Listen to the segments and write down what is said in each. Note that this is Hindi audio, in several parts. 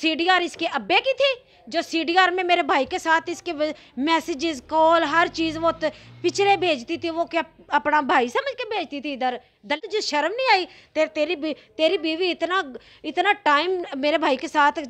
सीडीआर इसके अब्बे की थी जो सीडीआर में मेरे भाई के साथ इसके मैसेजेस कॉल हर चीज़ वो पिछड़े भेजती थी वो क्या अपना भाई समझ के भेजती थी इधर दल तुझे शर्म नहीं आई ते, तेरी तेरी बीवी इतना इतना टाइम मेरे भाई के साथ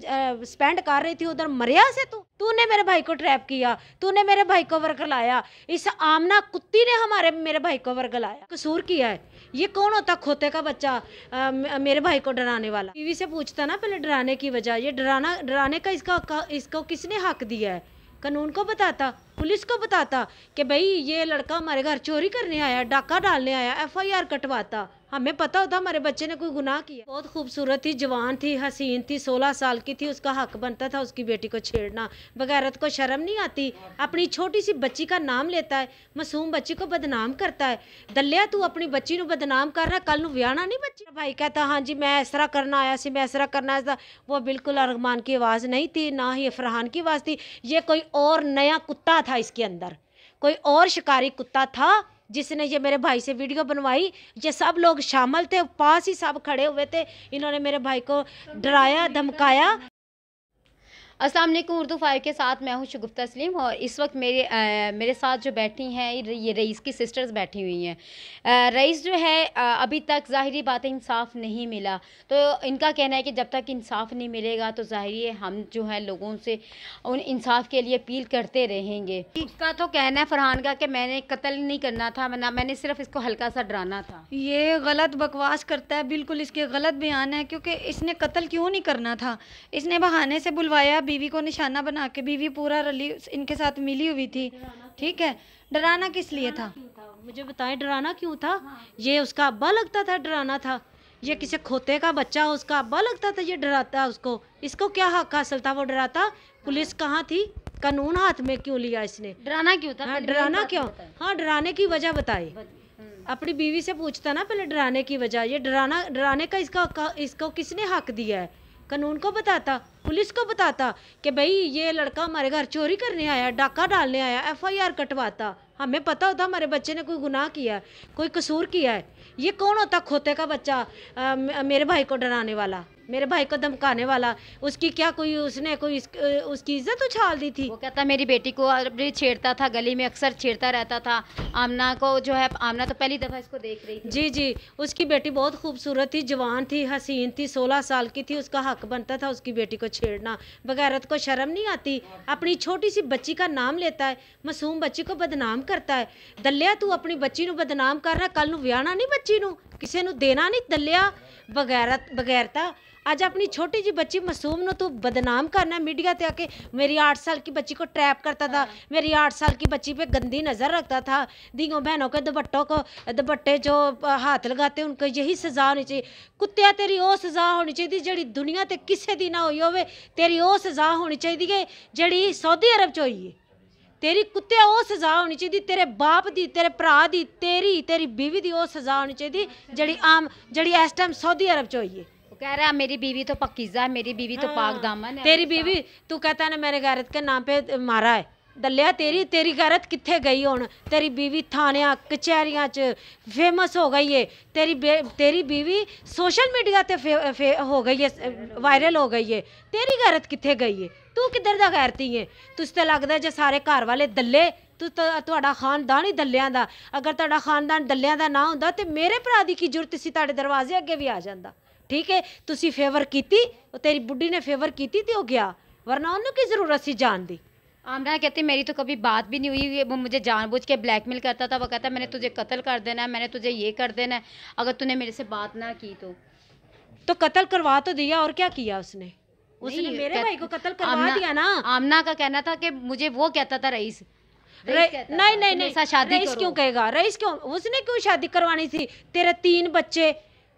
स्पेंड कर रही थी उधर मरिया से तू तु? तूने मेरे भाई को ट्रैप किया तूने मेरे भाई को वर्गलाया इस आमना कुत्ती ने हमारे मेरे भाई को वर्गलाया कसूर किया है ये कौन होता खोते का बच्चा आ, मेरे भाई को डराने वाला बीवी से पूछता ना पहले डराने की वजह ये डराना डराने का इसका इसको किसने हक दिया है कानून को बताता पुलिस को बताता कि भाई ये लड़का हमारे घर चोरी करने आया डाका डालने आया एफआईआर कटवाता हमें पता होता हमारे बच्चे ने कोई गुनाह किया बहुत खूबसूरत थी जवान थी हसीन थी सोलह साल की थी उसका हक बनता था उसकी बेटी को छेड़ना बगैरत को शर्म नहीं आती अपनी छोटी सी बच्ची का नाम लेता है मासूम बच्ची को बदनाम करता है दलिया तू अपनी बच्ची को बदनाम कर रहा कल व्याहना नहीं बच्ची भाई कहता हाँ जी मैं इस तरह करना आया सी मैं इस तरह करना आया वो बिल्कुल अरगमान की आवाज़ नहीं थी ना ही अफरहान की आवाज़ थी ये कोई और नया कुत्ता था इसके अंदर कोई और शिकारी कुत्ता था जिसने ये मेरे भाई से वीडियो बनवाई ये सब लोग शामिल थे पास ही सब खड़े हुए थे इन्होंने मेरे भाई को डराया धमकाया असलम उर्दू फाइव के साथ मैं हूँ शगुफ्ता सलीम और इस वक्त मेरे आ, मेरे साथ जो बैठी हैं ये रईस की सिस्टर्स बैठी हुई हैं रईस जो है आ, अभी तक ज़ाहरी बातें इंसाफ नहीं मिला तो इनका कहना है कि जब तक इंसाफ नहीं मिलेगा तो ज़ाहरी हम जो है लोगों से उन इंसाफ के लिए अपील करते रहेंगे इसका तो कहना है फरहान का कि मैंने कत्ल नहीं करना था मैंने मैंने सिर्फ इसको हल्का सा डराना था ये गलत बकवास करता है बिल्कुल इसके गलत बयान है क्योंकि इसने कत्ल क्यों नहीं करना था इसने बहाने से बुलवाया बीवी को निशाना बना के बीवी पूरा रली इनके साथ मिली हुई थी ठीक है डराना किस लिए था मुझे बताएं डराना क्यों था ये उसका अब्बा लगता था डराना था ये किसी खोते का बच्चा उसका अब्बा लगता था ये डराता उसको इसको क्या हक हासिल था वो डराता पुलिस कहाँ थी कानून हाथ में क्यों लिया इसने डराना क्यों था हाँ डराना क्यों हाँ डराने की वजह बताई हम्म। अपनी बीवी से पूछता ना पहले डराने की वजह ये डराना डराने का इसका इसको किसने हक दिया है कानून को बताता पुलिस को बताता कि भाई ये लड़का हमारे घर चोरी करने आया डाका डालने आया एफआईआर कटवाता हमें पता होता हमारे बच्चे ने कोई गुनाह किया है कोई कसूर किया है ये कौन होता खोते का बच्चा आ, मेरे भाई को डराने वाला मेरे भाई को धमकाने वाला उसकी क्या कोई उसने कोई उसकी इज्जत उछाल दी थी वो कहता मेरी बेटी को भी छेड़ता था गली में अक्सर छेड़ता रहता था आमना को जो है आमना तो पहली दफ़ा इसको देख रही थी जी जी उसकी बेटी बहुत खूबसूरत थी जवान थी हसीन थी सोलह साल की थी उसका हक बनता था उसकी बेटी को छेड़ना बगैरत को शर्म नहीं आती अपनी छोटी सी बच्ची का नाम लेता है मासूम बच्ची को बदनाम करता है दल्या तू अपनी बच्ची बदनाम कर रहा कल ਨੂੰ ਵਿਆਹਣਾ ਨਹੀਂ ਬੱਚੀ ਕਿਸੇ ਨੂੰ ਦੇਣਾ ਨਹੀਂ ਦੱਲਿਆ ਬਗੈਰਤ ਬਗੈਰਤਾ ਅੱਜ ਆਪਣੀ ਛੋਟੀ ਜੀ ਬੱਚੀ ਮਾਸੂਮ ਨੂੰ ਤੂੰ ਬਦਨਾਮ ਕਰਨਾ ਮੀਡੀਆ ਤੇ ਆ ਕੇ ਮੇਰੀ 8 ਸਾਲ ਦੀ ਬੱਚੀ ਕੋ ਟ੍ਰੈਪ ਕਰਤਾ ਦਾ ਮੇਰੀ 8 ਸਾਲ ਦੀ ਬੱਚੀ बच्ची ਗੰਦੀ ਨਜ਼ਰ ਰੱਖਦਾ ਥਾ था दीगों बहनों ਦੁਪੱਟੋ ਕੋ ਦੁਪੱਟੇ ਜੋ ਹੱਥ ਲਗਾਤੇ लगाते ਕੋ ਯਹੀ ਸਜ਼ਾ ਹੋਣੀ ਚਾਹੀਦੀ ਕੁੱਤਿਆ ਤੇਰੀ ਉਹ ਸਜ਼ਾ ਹੋਣੀ ਚਾਹੀਦੀ ਜਿਹੜੀ ਦੁਨੀਆ ਤੇ ਕਿਸੇ ਦੀ ਨਾ ਹੋਈ ਹੋਵੇ ਤੇਰੀ ਉਹ ਸਜ਼ਾ ਹੋਣੀ ਚਾਹੀਦੀ ਹੈ ਜਿਹੜੀ ਸਾਊਦੀ ਅਰਬ ਚ ਹੋਈ ਹੈ ਤੇਰੀ ਕੁੱਤੇ ਉਹ ਸਜ਼ਾ ਹੋਣੀ ਚਾਹੀਦੀ ਤੇਰੇ ਬਾਪ ਦੀ ਤੇਰੇ ਭਰਾ ਦੀ ਤੇਰੀ ਤੇਰੀ ਬੀਵੀ ਦੀ ਉਹ ਸਜ਼ਾ ਹੋਣੀ ਚਾਹੀਦੀ ਜਿਹੜੀ ਆਮ ਜਿਹੜੀ ਇਸ ਟਾਈਮ ਸਾਊਦੀ ਅਰਬ ਚ ਹੋਈ ਹੈ ਕਹਿ ਰਿਹਾ ਮੇਰੀ ਬੀਵੀ ਤਾਂ पकीजा ਮੇਰੀ मेरी बीवी ਪਾਕ ਦਾਮਨ दामन है तेरी बीवी तू कहता ना मेरे गैरत के नाम पे मारा ਦੱਲਿਆ ਤੇਰੀ ਤੇਰੀ ਗੈਰਤ ਕਿੱਥੇ ਗਈ ਹੁਣ ਤੇਰੀ ਬੀਵੀ ਥਾਣਿਆਂ ਕਚਹਿਰੀਆਂ 'ਚ ਫੇਮਸ ਹੋ ਗਈ ਏ ਤੇਰੀ ਤੇਰੀ ਬੀਵੀ ਸੋਸ਼ਲ ਮੀਡੀਆ ਤੇ ਹੋ ਗਈ ਏ ਵਾਇਰਲ ਹੋ ਗਈ ਏ ਤੇਰੀ ਗੈਰਤ ਕਿੱਥੇ ਗਈ ਏ ਤੂੰ ਕਿੱਧਰ ਦਾ ਗੈਰਤੀ ਏ ਤੁਸੀਂ ਤਾਂ ਲੱਗਦਾ ਜੇ ਸਾਰੇ ਘਰ ਵਾਲੇ ਦੱਲੇ ਤੂੰ ਤੁਹਾਡਾ ਖਾਨਦਾਨ ਹੀ ਦੱਲਿਆਂ ਦਾ ਅਗਰ ਤੁਹਾਡਾ ਖਾਨਦਾਨ ਦੱਲਿਆਂ ਦਾ ਨਾ ਹੁੰਦਾ ਤੇ ਮੇਰੇ ਭਰਾ ਦੀ ਕੀ ਜ਼ਰੂਰਤ ਸੀ ਤੁਹਾਡੇ ਦਰਵਾਜ਼ੇ ਅੱਗੇ ਵੀ ਆ ਜਾਂਦਾ ਠੀਕ ਹੈ ਤੁਸੀਂ ਫੇਵਰ ਕੀਤੀ ਉਹ ਤੇਰੀ ਬੁੱਢੀ ਨੇ ਫੇਵਰ ਕੀਤੀ ਤੇ ਉਹ ਗਿਆ ਵਰਨਾ ਉਹਨੂੰ ਕੀ ਜ਼ਰੂਰਤ ਸੀ ਜਾਣ ਦੀ ਆਮਰਾ ਕਹਤੇ ਮੇਰੀ ਤਾਂ कभी ਬਾਤ ਵੀ ਨਹੀਂ ਹੋਈ ਉਹ ਮੈਨੂੰ जानबूझ के ਕੇ ਬਲੈਕਮੇਲ था ਤਾ ਉਹ मैंने ਮੈਨੇ ਤੁਝੇ ਕਤਲ ਕਰ ਦੇਣਾ ਮੈਨੇ ਤੁਝੇ ਇਹ ਕਰ ਦੇਣਾ ਅਗਰ अगर तूने मेरे से बात ना ਤੋ ਤੋ तो कत्ल करवा तो दिया ਕੀਆ ਉਸਨੇ उसने मेरे भाई को कत्ल करवा दिया ना आमना का कहना था कि मुझे वो कहता था रईस नहीं नहीं नहीं शादी रईस क्यों कहेगा रईस क्यों उसने क्यों शादी करवानी थी तेरे तीन बच्चे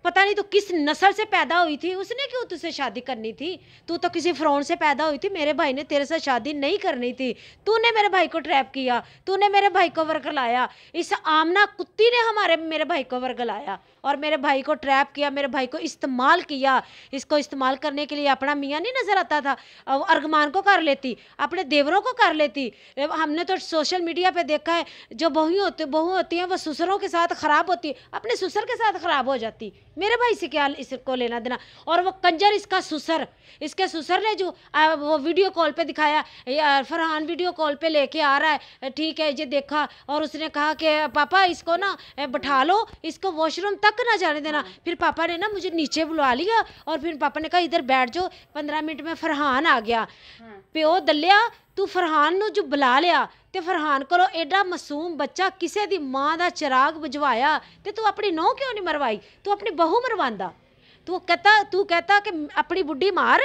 पता नहीं तो किस नस्ल से पैदा हुई थी उसने क्यों तुझसे शादी करनी थी तू तो किसी फ्रॉन से पैदा हुई थी मेरे भाई ने तेरे से शादी नहीं करनी थी तूने मेरे भाई को ट्रैप किया तूने मेरे भाई को लाया इस आमना कुत्ती ने हमारे मेरे भाई को लाया और मेरे भाई को ट्रैप किया मेरे भाई को इस्तेमाल किया इसको इस्तेमाल करने के लिए अपना मियाँ नहीं नज़र आता था अर्गमान को कर लेती अपने देवरों को कर लेती हमने तो सोशल मीडिया पर देखा है जो बहुएं होती बहू होती हैं वो ससुरों के साथ ख़राब होती अपने ससुर के साथ ख़राब हो जाती मेरे भाई से क्या इसको लेना देना और वो कंजर इसका सुसर इसके सुसर ने जो आ, वो वीडियो कॉल पे दिखाया फरहान वीडियो कॉल पे लेके आ रहा है ठीक है ये देखा और उसने कहा कि पापा इसको ना बैठा लो इसको वॉशरूम तक ना जाने देना हाँ। फिर पापा ने ना मुझे नीचे बुला लिया और फिर पापा ने कहा इधर बैठ जाओ पंद्रह मिनट में फरहान आ गया हाँ। प्यो दलिया तू फरहान जो बुला लिया ਤੇ ਫਰਹਾਨ ਕੋਲੋਂ ਐਡਾ ਮਾਸੂਮ ਬੱਚਾ ਕਿਸੇ ਦੀ ਮਾਂ ਦਾ ਚਿਰਾਗ ਬੁਝਵਾਇਆ ਤੇ ਤੂੰ ਆਪਣੀ ਨੌ ਕਿਉਂ ਨਹੀਂ ਮਰਵਾਈ ਤੂੰ ਆਪਣੀ ਬਹੂ ਮਰਵਾਂਦਾ ਤੂੰ ਕਹਤਾ ਤੂੰ ਕਹਤਾ ਕਿ ਆਪਣੀ ਬੁੱਢੀ ਮਾਰ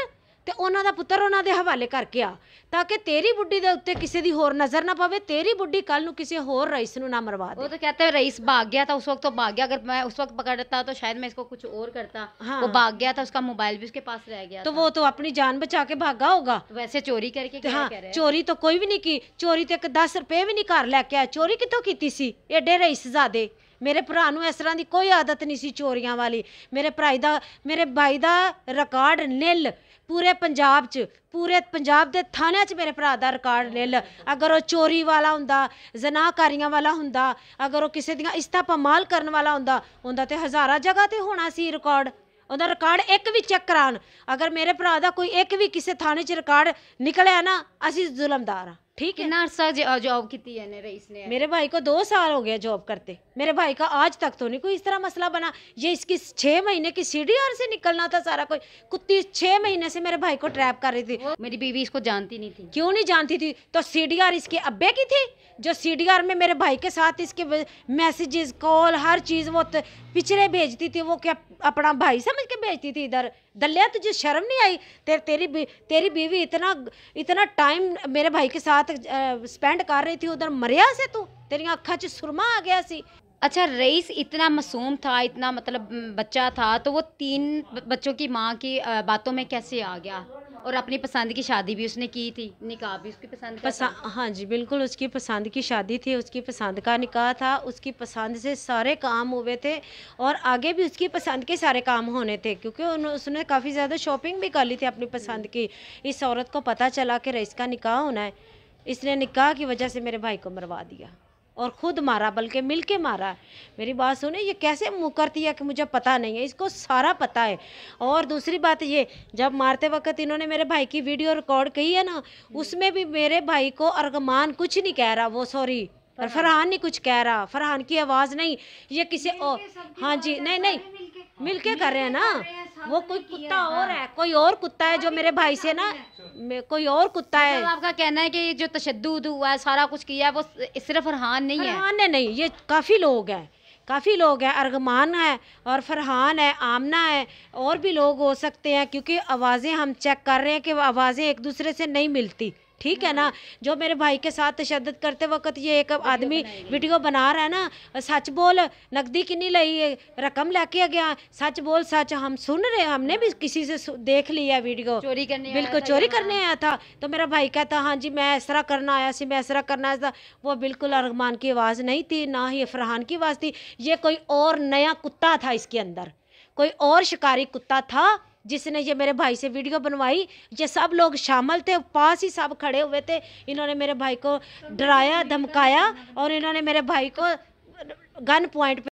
ਤੇ ਉਹਨਾਂ ਦਾ ਪੁੱਤਰ ਉਹਨਾਂ ਦੇ ਹਵਾਲੇ ਕਰਕੇ ਆ ਤਾਂ ਕਿ ਤੇਰੀ ਬੁੱਢੀ ਦੇ ਉੱਤੇ ਕਿਸੇ ਦੀ ਹੋਰ ਨਜ਼ਰ ਨਾ ਪਵੇ ਤੇਰੀ ਬੁੱਢੀ ਕੱਲ ਨੂੰ ਕਿਸੇ ਹੋਰ ਰਈਸ ਨੂੰ ਨਾ ਮਰਵਾ ਦੇ ਉਹ ਤਾਂ ਕਹਤੇ ਰਈਸ ਭਾਗ ਗਿਆ ਤਾਂ ਉਸ ਵਕਤ ਤੋਂ ਭਾਗ ਗਿਆ ਅਗਰ ਮੈਂ ਉਸ ਵਕਤ ਪਕੜ ਦਿੱਤਾ ਤਾਂ ਸ਼ਾਇਦ ਮੈਂ ਇਸ ਕੋ ਕੁਝ ਹੋਰ ਕਰਤਾ ਉਹ ਭਾਗ ਗਿਆ ਤਾਂ ਉਸਕਾ ਮੋਬਾਈਲ ਵੀ ਉਸਕੇ ਪਾਸ ਰਹਿ ਗਿਆ ਤਾਂ ਉਹ ਤਾਂ ਆਪਣੀ ਜਾਨ ਬਚਾ ਕੇ ਭਾਗਾ ਹੋਗਾ ਵੈਸੇ ਚੋਰੀ ਕਰਕੇ ਕੀ ਕਹਿ ਰਿਹਾ ਚੋਰੀ ਤਾਂ ਕੋਈ ਵੀ ਨਹੀਂ ਕੀ ਚੋਰੀ ਤੇ ਇੱਕ 10 ਰੁਪਏ ਵੀ ਨਹੀਂ ਘਰ ਲੈ ਕੇ ਆਇਆ ਚੋਰੀ ਕਿੱਥੋਂ ਕੀਤੀ ਸੀ ਐਡੇ ਰਈਸ ਜ਼ਾਦੇ ਮੇਰੇ ਭਰਾ ਨੂੰ ਇਸ ਤਰ੍ਹਾਂ ਦੀ ਕੋਈ ਆਦਤ ਨਹੀਂ ਸੀ ਚੋਰੀਆਂ ਵਾਲੀ ਮੇਰੇ ਭਾਈ ਦਾ ਮੇਰੇ ਭਾਈ ਦਾ ਰਿਕਾਰਡ ਨਿਲ ਪੂਰੇ ਪੰਜਾਬ 'ਚ ਪੂਰੇ ਪੰਜਾਬ ਦੇ ਥਾਣਿਆਂ 'ਚ ਮੇਰੇ ਭਰਾ ਦਾ ਰਿਕਾਰਡ ਨਿਲ ਅਗਰ ਉਹ ਚੋਰੀ ਵਾਲਾ ਹੁੰਦਾ ਜ਼ਨਾਕਾਰੀਆਂ ਵਾਲਾ ਹੁੰਦਾ ਅਗਰ ਉਹ ਕਿਸੇ ਦੀਆਂ ਪਮਾਲ ਕਰਨ ਵਾਲਾ ਹੁੰਦਾ ਹੁੰਦਾ ਤੇ ਹਜ਼ਾਰਾਂ ਜਗ੍ਹਾ ਤੇ ਹੋਣਾ ਸੀ ਰਿਕਾਰਡ ਉਹਦਾ ਰਿਕਾਰਡ ਇੱਕ ਵੀ ਚੈੱਕ ਕਰਾਣ ਅਗਰ ਮੇਰੇ ਭਰਾ ਦਾ ਕੋਈ ਇੱਕ ਵੀ ਕਿਸੇ ਥਾਣੇ 'ਚ ਰਿਕਾਰਡ ਨਿਕਲਿਆ ਨਾ ਅਸੀਂ ਜ਼ੁਲਮਦਾਰ ਆ ठीक है नर्सा जॉब की ने रईस ने मेरे भाई को दो साल हो गया जॉब करते मेरे भाई का आज तक तो नहीं कोई इस तरह मसला बना ये इसकी छह महीने की सी से निकलना था सारा कोई कुत्ती छह महीने से मेरे भाई को ट्रैप कर रही थी मेरी बीवी इसको जानती नहीं थी क्यों नहीं जानती थी तो सी इसके अब्बे की थी जो सी में मेरे भाई के साथ इसके मैसेजेस कॉल हर चीज़ वो पिछले भेजती थी वो क्या अपना भाई समझ के भेजती थी इधर दलिया तुझे शर्म नहीं आई ते, तेरी तेरी बीवी इतना इतना टाइम मेरे भाई के साथ स्पेंड कर रही थी उधर मरिया से तू तेरी अखा च सुरमा आ गया सी अच्छा रईस इतना मासूम था इतना मतलब बच्चा था तो वो तीन बच्चों की माँ की बातों में कैसे आ गया और अपनी पसंद की शादी भी उसने की थी निकाह भी उसकी पसंद का पसा, हाँ जी बिल्कुल उसकी पसंद की शादी थी उसकी पसंद का निकाह था उसकी पसंद से सारे काम हुए थे और आगे भी उसकी पसंद के सारे काम होने थे क्योंकि उसने काफ़ी ज़्यादा शॉपिंग भी कर ली थी अपनी पसंद की इस औरत को पता चला कि रईस का निकाह होना है इसने निकाह की वजह से मेरे भाई को मरवा दिया और ख़ुद मारा बल्कि मिल के मारा मेरी बात सुने ये कैसे मुँह करती है कि मुझे पता नहीं है इसको सारा पता है और दूसरी बात ये जब मारते वक्त इन्होंने मेरे भाई की वीडियो रिकॉर्ड की है ना उसमें भी मेरे भाई को अर्गमान कुछ नहीं कह रहा वो सॉरी और फरहान नहीं कुछ कह रहा फरहान की आवाज़ नहीं ये किसी और हाँ तो जी नहीं नहीं मिलके कर रहे हैं ना वो कोई कुत्ता और हाँ। है कोई और कुत्ता है जो मेरे भाई से ना कोई और कुत्ता है मतलब आपका कहना है कि जो तशद हुआ है सारा कुछ किया है वो सिर्फ फरहान नहीं है फरहान नहीं ये काफ़ी लोग हैं काफ़ी लोग हैं अर्गमान है और फरहान है आमना है और भी लोग हो सकते हैं क्योंकि आवाज़ें हम चेक कर रहे हैं कि आवाज़ें एक दूसरे से नहीं मिलती ठीक है ना जो मेरे भाई के साथ तशद करते वक्त ये एक आदमी वीडियो बना रहा है ना सच बोल नकदी किन्नी लई रकम लेके गया सच बोल सच हम सुन रहे हमने भी किसी से देख लिया वीडियो चोरी करने बिल्कुल चोरी करने हाँ। आया था तो मेरा भाई कहता हाँ जी मैं इस तरह करना आया सी मैं इस तरह करना आया था वो बिल्कुल अरगमान की आवाज़ नहीं थी ना ही फरहान की आवाज़ थी ये कोई और नया कुत्ता था इसके अंदर कोई और शिकारी कुत्ता था जिसने ये मेरे भाई से वीडियो बनवाई ये सब लोग शामिल थे पास ही सब खड़े हुए थे इन्होंने मेरे भाई को डराया धमकाया और इन्होंने मेरे भाई को गन पॉइंट